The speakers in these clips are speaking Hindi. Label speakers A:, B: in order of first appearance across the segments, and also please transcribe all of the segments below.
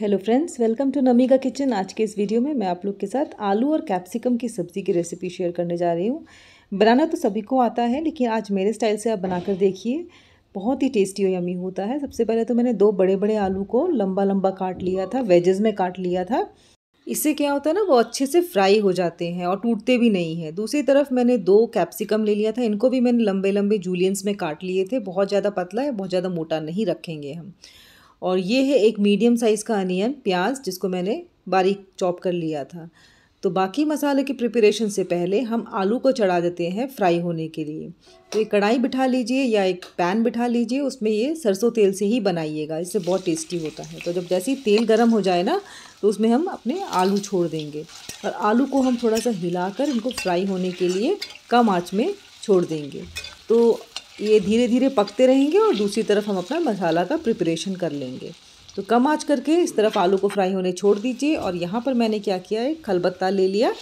A: हेलो फ्रेंड्स वेलकम टू नमी का किचन आज के इस वीडियो में मैं आप लोग के साथ आलू और कैप्सिकम की सब्ज़ी की रेसिपी शेयर करने जा रही हूँ बनाना तो सभी को आता है लेकिन आज मेरे स्टाइल से आप बनाकर देखिए बहुत ही टेस्टी और यमी होता है सबसे पहले तो मैंने दो बड़े बड़े आलू को लंबा लंबा काट लिया था वेजेज़ में काट लिया था इससे क्या होता है ना वो अच्छे से फ्राई हो जाते हैं और टूटते भी नहीं हैं दूसरी तरफ मैंने दो कैप्सिकम ले लिया था इनको भी मैंने लंबे लंबे जूलियंस में काट लिए थे बहुत ज़्यादा पतला है बहुत ज़्यादा मोटा नहीं रखेंगे हम और ये है एक मीडियम साइज़ का अनियन प्याज जिसको मैंने बारीक चॉप कर लिया था तो बाकी मसाले की प्रिपरेशन से पहले हम आलू को चढ़ा देते हैं फ्राई होने के लिए तो एक कढ़ाई बिठा लीजिए या एक पैन बिठा लीजिए उसमें ये सरसों तेल से ही बनाइएगा इससे बहुत टेस्टी होता है तो जब जैसे ही तेल गर्म हो जाए ना तो उसमें हम अपने आलू छोड़ देंगे और आलू को हम थोड़ा सा हिलाकर इनको फ्राई होने के लिए कम आँच में छोड़ देंगे तो ये धीरे धीरे पकते रहेंगे और दूसरी तरफ हम अपना मसाला का प्रिपरेशन कर लेंगे तो कम आँच करके इस तरफ आलू को फ्राई होने छोड़ दीजिए और यहाँ पर मैंने क्या किया है खलबत्ता ले लिया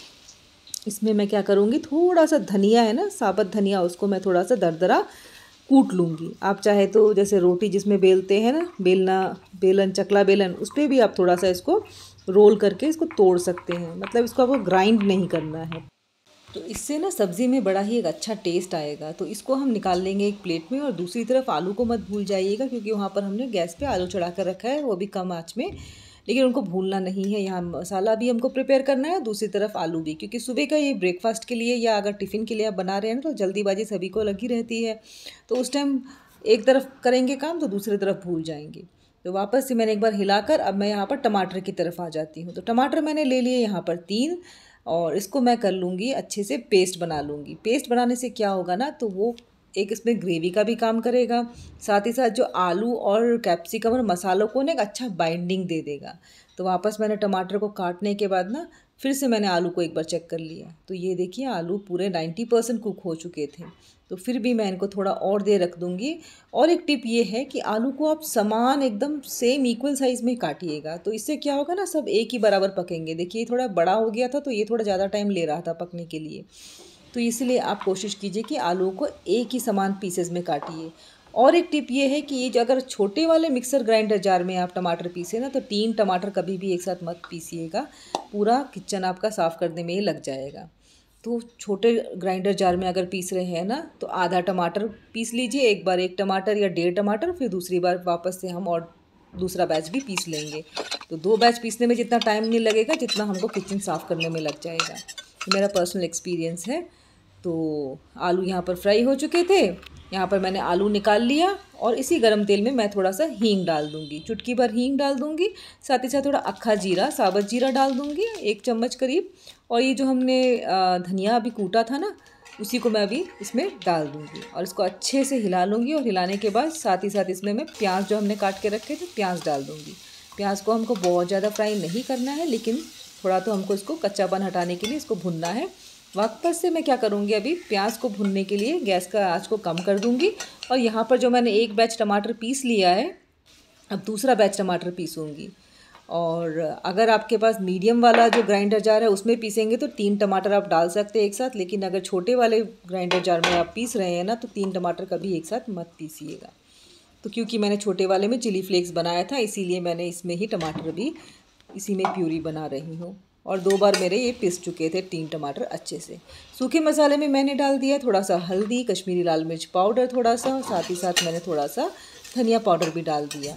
A: इसमें मैं क्या करूँगी थोड़ा सा धनिया है ना साबत धनिया उसको मैं थोड़ा सा दरदरा कूट लूँगी आप चाहे तो जैसे रोटी जिसमें बेलते हैं ना बेलना बेलन चकला बेलन उस पर भी आप थोड़ा सा इसको रोल करके इसको तोड़ सकते हैं मतलब इसको आपको ग्राइंड नहीं करना है तो इससे ना सब्ज़ी में बड़ा ही एक अच्छा टेस्ट आएगा तो इसको हम निकाल लेंगे एक प्लेट में और दूसरी तरफ आलू को मत भूल जाइएगा क्योंकि वहाँ पर हमने गैस पे आलू चढ़ा कर रखा है वो भी कम आँच में लेकिन उनको भूलना नहीं है यहाँ मसाला भी हमको प्रिपेयर करना है दूसरी तरफ आलू भी क्योंकि सुबह का ये ब्रेकफास्ट के लिए या अगर टिफ़िन के लिए आप बना रहे हैं ना तो जल्दीबाजी सभी को लगी रहती है तो उस टाइम एक तरफ करेंगे काम तो दूसरी तरफ भूल जाएंगे तो वापस से मैंने एक बार हिलाकर अब मैं यहाँ पर टमाटर की तरफ आ जाती हूँ तो टमाटर मैंने ले लिए यहाँ पर तीन और इसको मैं कर लूँगी अच्छे से पेस्ट बना लूँगी पेस्ट बनाने से क्या होगा ना तो वो एक इसमें ग्रेवी का भी काम करेगा साथ ही साथ जो आलू और कैप्सिकम और मसालों को ना एक अच्छा बाइंडिंग दे देगा तो वापस मैंने टमाटर को काटने के बाद ना फिर से मैंने आलू को एक बार चेक कर लिया तो ये देखिए आलू पूरे नाइन्टी परसेंट कुक हो चुके थे तो फिर भी मैं इनको थोड़ा और देर रख दूँगी और एक टिप ये है कि आलू को आप समान एकदम सेम इक्वल साइज़ में काटिएगा तो इससे क्या होगा ना सब एक ही बराबर पकेंगे देखिए थोड़ा बड़ा हो गया था तो ये थोड़ा ज़्यादा टाइम ले रहा था पकने के लिए तो इसलिए आप कोशिश कीजिए कि आलू को एक ही समान पीसेज में काटिए और एक टिप ये है कि ये जो अगर छोटे वाले मिक्सर ग्राइंडर जार में आप टमाटर पीसे ना तो तीन टमाटर कभी भी एक साथ मत पीसीएगा पूरा किचन आपका साफ़ करने में ही लग जाएगा तो छोटे ग्राइंडर जार में अगर पीस रहे हैं ना तो आधा टमाटर पीस लीजिए एक बार एक टमाटर या डेढ़ टमाटर फिर दूसरी बार वापस से हम और दूसरा बैच भी पीस लेंगे तो दो बैच पीसने में जितना टाइम नहीं लगेगा जितना हमको किचन साफ़ करने में लग जाएगा मेरा पर्सनल एक्सपीरियंस है तो आलू यहाँ पर फ्राई हो चुके थे यहाँ पर मैंने आलू निकाल लिया और इसी गरम तेल में मैं थोड़ा सा हींग डाल दूंगी चुटकी भर हींग डाल दूंगी साथ ही साथ थोड़ा अक्खा जीरा साबत जीरा डाल दूंगी एक चम्मच करीब और ये जो हमने धनिया अभी कूटा था ना उसी को मैं अभी इसमें डाल दूंगी और इसको अच्छे से हिला लूँगी और हिलाने के बाद साथ ही साथ इसमें मैं प्याज जो हमने काट के रखे थे प्याज डाल दूँगी प्याज को हमको बहुत ज़्यादा फ्राई नहीं करना है लेकिन थोड़ा तो हमको इसको कच्चापन हटाने के लिए इसको भुनना है वक्त पर से मैं क्या करूँगी अभी प्याज को भुनने के लिए गैस का आँच को कम कर दूँगी और यहाँ पर जो मैंने एक बैच टमाटर पीस लिया है अब दूसरा बैच टमाटर पीसूँगी और अगर आपके पास मीडियम वाला जो ग्राइंडर जार है उसमें पीसेंगे तो तीन टमाटर आप डाल सकते हैं एक साथ लेकिन अगर छोटे वाले ग्राइंडर जार में आप पीस रहे हैं ना तो तीन टमाटर कभी एक साथ मत पीसीएगा तो क्योंकि मैंने छोटे वाले में चिली फ्लेक्स बनाया था इसीलिए मैंने इसमें ही टमाटर भी इसी में प्यूरी बना रही हूँ और दो बार मेरे ये पिस चुके थे तीन टमाटर अच्छे से सूखे मसाले में मैंने डाल दिया थोड़ा सा हल्दी कश्मीरी लाल मिर्च पाउडर थोड़ा सा साथ ही साथ मैंने थोड़ा सा धनिया पाउडर भी डाल दिया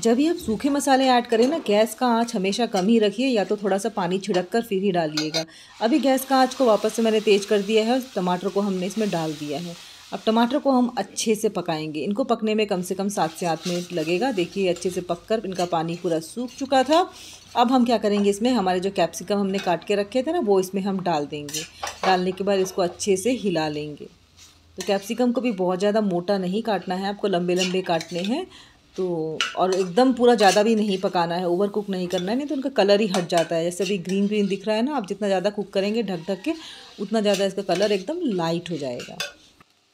A: जब भी आप सूखे मसाले ऐड करें ना गैस का आंच हमेशा कम ही रखिए या तो थोड़ा सा पानी छिड़क कर फिर ही डालिएगा अभी गैस का आंच को वापस से मैंने तेज़ कर दिया है और टमाटर को हमने इसमें डाल दिया है अब टमाटर को हम अच्छे से पकाएंगे इनको पकने में कम से कम सात से आठ मिनट लगेगा देखिए अच्छे से पक कर इनका पानी पूरा सूख चुका था अब हम क्या करेंगे इसमें हमारे जो कैप्सिकम हमने काट के रखे थे ना वो इसमें हम डाल देंगे डालने के बाद इसको अच्छे से हिला लेंगे तो कैप्सिकम को भी बहुत ज़्यादा मोटा नहीं काटना है आपको लंबे लंबे काटने हैं तो और एकदम पूरा ज़्यादा भी नहीं पकाना है ओवर कुक नहीं करना है नहीं तो उनका कलर ही हट जाता है जैसे अभी ग्रीन ग्रीन दिख रहा है ना आप जितना ज़्यादा कुक करेंगे ढक ढक के उतना ज़्यादा इसका कलर एकदम लाइट हो जाएगा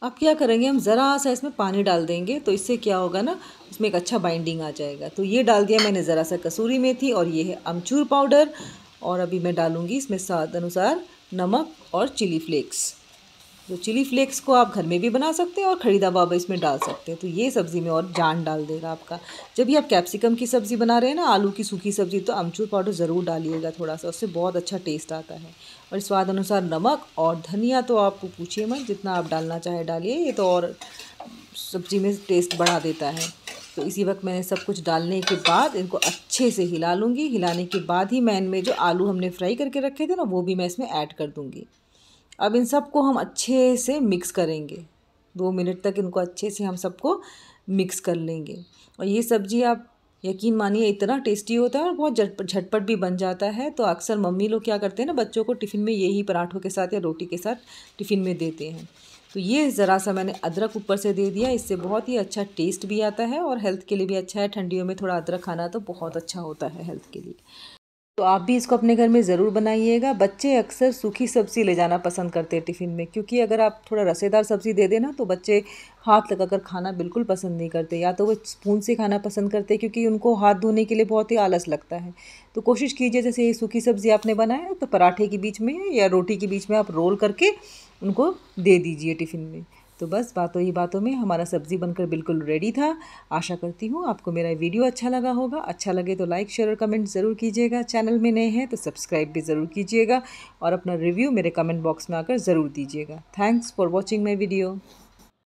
A: अब क्या करेंगे हम ज़रा सा इसमें पानी डाल देंगे तो इससे क्या होगा ना इसमें एक अच्छा बाइंडिंग आ जाएगा तो ये डाल दिया मैंने ज़रा सा कसूरी मेथी और ये है अमचूर पाउडर और अभी मैं डालूँगी इसमें स्वाद अनुसार नमक और चिली फ्लेक्स तो चिली फ्लेक्स को आप घर में भी बना सकते हैं और ख़रीदा बाबा इसमें डाल सकते हैं तो ये सब्ज़ी में और जान डाल देगा आपका जब भी आप कैप्सिकम की सब्ज़ी बना रहे हैं ना आलू की सूखी सब्ज़ी तो अमचूर पाउडर ज़रूर डालिएगा थोड़ा सा उससे बहुत अच्छा टेस्ट आता है और स्वाद अनुसार नमक और धनिया तो आपको पूछिए मत जितना आप डालना चाहे डालिए ये तो और सब्ज़ी में टेस्ट बढ़ा देता है तो इसी वक्त मैंने सब कुछ डालने के बाद इनको अच्छे से हिला लूँगी हिलाने के बाद ही मैं इनमें जो आलू हमने फ्राई करके रखे थे ना वो भी मैं इसमें ऐड कर दूँगी अब इन सबको हम अच्छे से मिक्स करेंगे दो मिनट तक इनको अच्छे से हम सबको मिक्स कर लेंगे और ये सब्जी आप यकीन मानिए इतना टेस्टी होता है और बहुत झटपट भी बन जाता है तो अक्सर मम्मी लोग क्या करते हैं ना बच्चों को टिफ़िन में यही पराठों के साथ या रोटी के साथ टिफ़िन में देते हैं तो ये ज़रा सा मैंने अदरक ऊपर से दे दिया इससे बहुत ही अच्छा टेस्ट भी आता है और हेल्थ के लिए भी अच्छा है ठंडियों में थोड़ा अदरक खाना तो बहुत अच्छा होता है हेल्थ के लिए तो आप भी इसको अपने घर में ज़रूर बनाइएगा बच्चे अक्सर सूखी सब्ज़ी ले जाना पसंद करते हैं टिफ़िन में क्योंकि अगर आप थोड़ा रसेदार सब्ज़ी दे देना तो बच्चे हाथ लगाकर खाना बिल्कुल पसंद नहीं करते या तो वो स्पून से खाना पसंद करते हैं क्योंकि उनको हाथ धोने के लिए बहुत ही आलस लगता है तो कोशिश कीजिए जैसे ये सूखी सब्ज़ी आपने बनाया तो पराठे के बीच में या रोटी के बीच में आप रोल करके उनको दे दीजिए टिफ़िन में तो बस बातों ही बातों में हमारा सब्ज़ी बनकर बिल्कुल रेडी था आशा करती हूँ आपको मेरा वीडियो अच्छा लगा होगा अच्छा लगे तो लाइक शेयर और कमेंट ज़रूर कीजिएगा चैनल में नए हैं तो सब्सक्राइब भी ज़रूर कीजिएगा और अपना रिव्यू मेरे कमेंट बॉक्स में आकर ज़रूर दीजिएगा thanks for watching my video